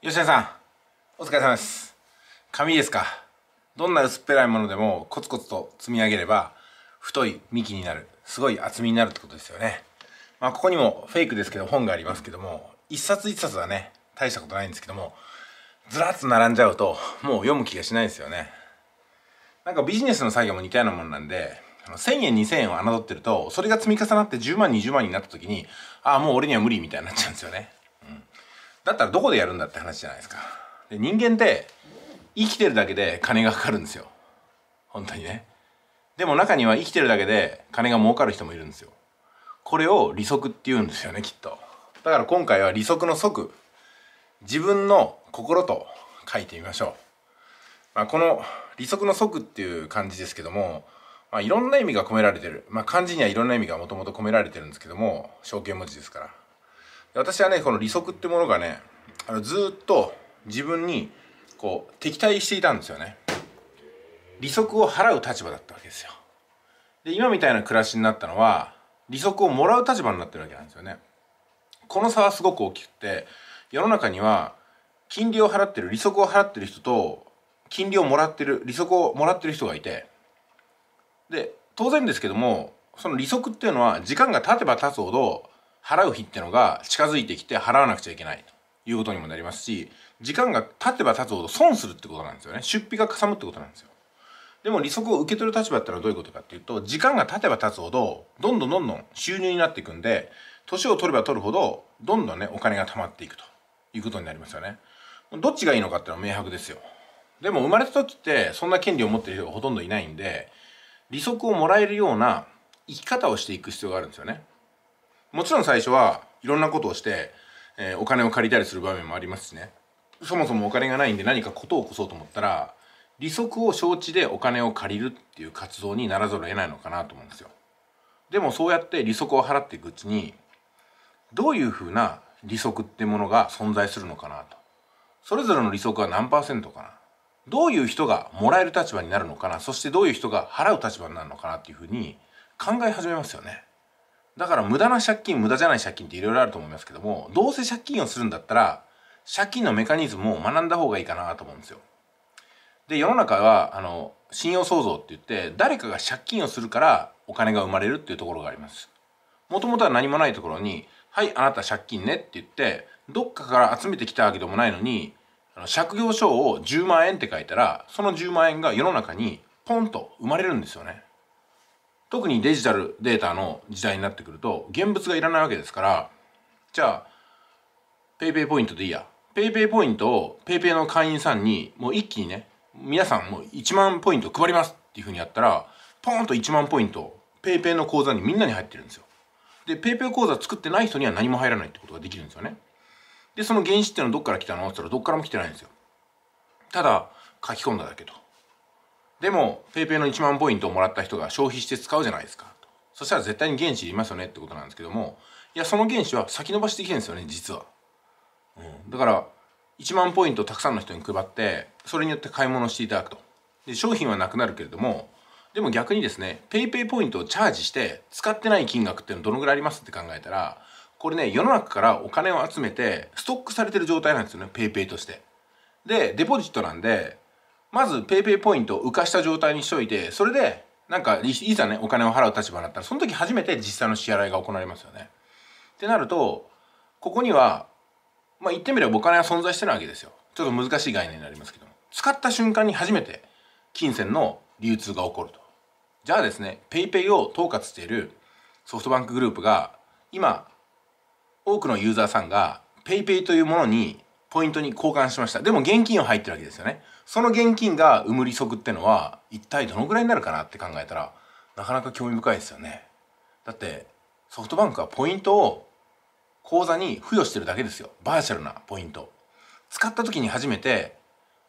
吉田さんお疲れ様です紙ですかどんな薄っぺらいものでもコツコツと積み上げれば太い幹になるすごい厚みになるってことですよねまあここにもフェイクですけど本がありますけども一冊一冊はね大したことないんですけどもずらっと並んじゃうともう読む気がしないですよねなんかビジネスの作業も似たようなもんなんで1000円2000円を侮ってるとそれが積み重なって10万20万になった時にああもう俺には無理みたいになっちゃうんですよねだったらどこでやるんだって話じゃないですかで人間って生きてるだけで金がかかるんですよ本当にねでも中には生きてるだけで金が儲かる人もいるんですよこれを利息って言うんですよねきっとだから今回は利息の即自分の心と書いてみましょう、まあ、この利息の即っていう漢字ですけどもまあ、いろんな意味が込められてる。まあ、漢字にはいろんな意味がもともと込められてるんですけども、象形文字ですから。私はねこの利息ってものがねあのずっと自分にこう敵対していたんですよね利息を払う立場だったわけですよで今みたいな暮らしになったのは利息をもらう立場になってるわけなんですよねこの差はすごく大きくて世の中には金利を払ってる利息を払ってる人と金利をもらってる利息をもらってる人がいてで当然ですけどもその利息っていうのは時間が経てば経つほど払う日ってのが近づいてきて払わなくちゃいけないということにもなりますし時間が経てば経つほど損するってことなんですよね出費がかさむってことなんですよでも利息を受け取る立場ってのはどういうことかっていうと時間が経てば経つほどどんどんどんどん収入になっていくんで年を取れば取るほどどんどんねお金が貯まっていくということになりますよねどっちがいいのかっていうのは明白ですよでも生まれた時ってそんな権利を持ってる人がほとんどいないんで利息をもらえるような生き方をしていく必要があるんですよねもちろん最初はいろんなことをして、えー、お金を借りたりする場面もありますしねそもそもお金がないんで何か事を起こそうと思ったら利息を承知でお金を借りるっていう活動にならざるを得ないのかなと思うんですよでもそうやって利息を払っていくうちにどういうふうな利息ってものが存在するのかなとそれぞれの利息は何パーセントかなどういう人がもらえる立場になるのかなそしてどういう人が払う立場になるのかなっていうふうに考え始めますよねだから無駄な借金、無駄じゃない借金っていろいろあると思いますけども、どうせ借金をするんだったら、借金のメカニズムを学んだ方がいいかなと思うんですよ。で、世の中は、あの、信用創造って言って、誰かが借金をするからお金が生まれるっていうところがあります。もともとは何もないところに、はい、あなた借金ねって言って、どっかから集めてきたわけでもないのに、あの借業証を10万円って書いたら、その10万円が世の中にポンと生まれるんですよね。特にデジタルデータの時代になってくると現物がいらないわけですからじゃあ PayPay ポイントでいいや PayPay ポイントを PayPay の会員さんにもう一気にね皆さんもう1万ポイント配りますっていうふうにやったらポーンと1万ポイント PayPay の口座にみんなに入ってるんですよで PayPay 口座作ってない人には何も入らないってことができるんですよねでその原資っていうのはどっから来たのって言ったらどっからも来てないんですよただ書き込んだだけとでも PayPay の1万ポイントをもらった人が消費して使うじゃないですかそしたら絶対に原資いますよねってことなんですけどもいやその原資は先延ばしできるんですよね実は、うん、だから1万ポイントをたくさんの人に配ってそれによって買い物していただくとで商品はなくなるけれどもでも逆にですね PayPay ポイントをチャージして使ってない金額っていうのどのぐらいありますって考えたらこれね世の中からお金を集めてストックされてる状態なんですよね PayPay としてでデポジットなんでまず PayPay ポイントを浮かした状態にしといて、それで、なんか、いざね、お金を払う立場になったら、その時初めて実際の支払いが行われますよね。ってなると、ここには、まあ言ってみればお金は存在してるわけですよ。ちょっと難しい概念になりますけども。使った瞬間に初めて金銭の流通が起こると。じゃあですね、PayPay を統括しているソフトバンクグループが、今、多くのユーザーさんが PayPay というものにポイントに交換しました。でも現金は入ってるわけですよね。その現金が生む利息ってのは一体どのぐらいになるかなって考えたらなかなか興味深いですよね。だってソフトバンクはポイントを口座に付与してるだけですよ。バーチャルなポイント。使った時に初めて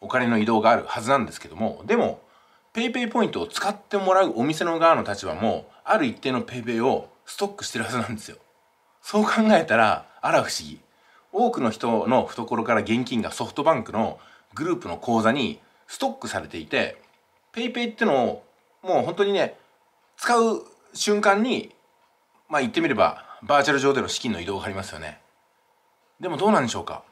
お金の移動があるはずなんですけども、でも PayPay ポイントを使ってもらうお店の側の立場もある一定の PayPay をストックしてるはずなんですよ。そう考えたらあら不思議。多くの人の懐から現金がソフトバンクのグループの口座にストックされていて PayPay ってのをもう本当にね使う瞬間にまあ言ってみればバーチャル上での資金の移動がありますよねでもどうなんでしょうか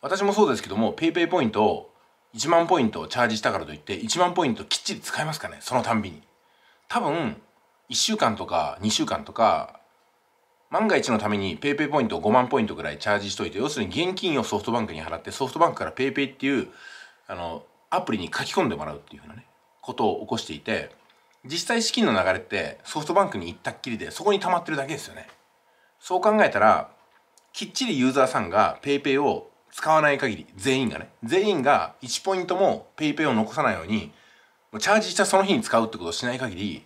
私もそうですけども PayPay ポイントを1万ポイントをチャージしたからといって1万ポイントきっちり使えますかねそのたんびに多分1週間とか2週間とか万が一のために PayPay ポイントを5万ポイントぐらいチャージしといて、要するに現金をソフトバンクに払って、ソフトバンクから PayPay っていう、あの、アプリに書き込んでもらうっていうふうなね、ことを起こしていて、実際資金の流れってソフトバンクに行ったっきりで、そこに溜まってるだけですよね。そう考えたら、きっちりユーザーさんが PayPay を使わない限り、全員がね、全員が1ポイントも PayPay を残さないように、チャージしたその日に使うってことをしない限り、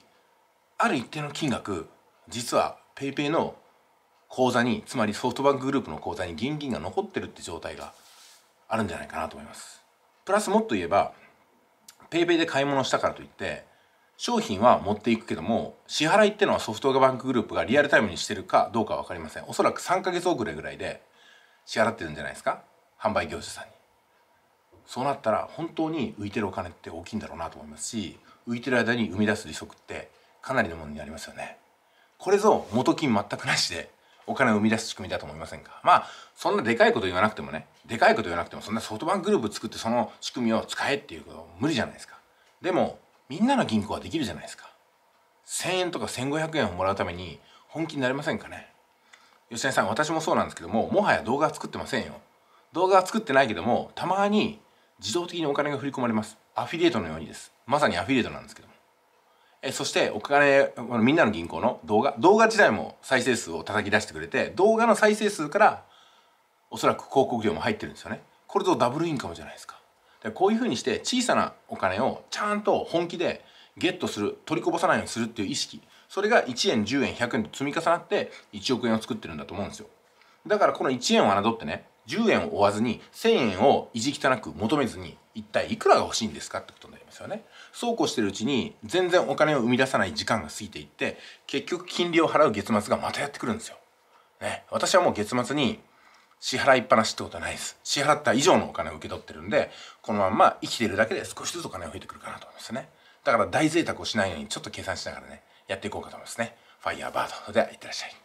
ある一定の金額、実は PayPay の口座につまりソフトバンクグループの口座に現金が残ってるって状態があるんじゃないかなと思いますプラスもっと言えば PayPay で買い物したからといって商品は持っていくけども支払いってのはソフトバンクグループがリアルタイムにしてるかどうか分かりませんおそらく3ヶ月遅れぐらいで支払ってるんじゃないですか販売業者さんにそうなったら本当に浮いてるお金って大きいんだろうなと思いますし浮いてる間に生み出す利息ってかなりのものになりますよねこれぞ元金全くなしでお金を生み出す仕組みだと思いませんかまあそんなでかいこと言わなくてもねでかいこと言わなくてもそんなソフトバンクグループ作ってその仕組みを使えっていうこと無理じゃないですかでもみんなの銀行はできるじゃないですか1000円とか1500円をもらうために本気になれませんかね吉谷さん私もそうなんですけどももはや動画は作ってませんよ動画は作ってないけどもたまに自動的にお金が振り込まれますアフィリエイトのようにですまさにアフィリエイトなんですけどえそしてお金みんなの銀行の動画動画自体も再生数を叩き出してくれて動画の再生数からおそらく広告料も入ってるんですよねこれぞダブルインカムじゃないですかでこういうふうにして小さなお金をちゃんと本気でゲットする取りこぼさないようにするっていう意識それが1円10円100円と積み重なって1億円を作ってるんだと思うんですよだからこの1円を侮ってね10円を追わずに1000円を意地汚く求めずに一体いくらが欲しいんですかってことになりますよねそうこうしてるうちに全然お金を生み出さない時間が過ぎていって結局金利を払う月末がまたやってくるんですよ、ね、私はもう月末に支払いっぱなしってことはないです支払った以上のお金を受け取ってるんでこのまんま生きてるだけで少しずつお金が増えてくるかなと思いますねだから大贅沢をしないようにちょっと計算しながらねやっていこうかと思いますねファイヤーバードではいってらっしゃい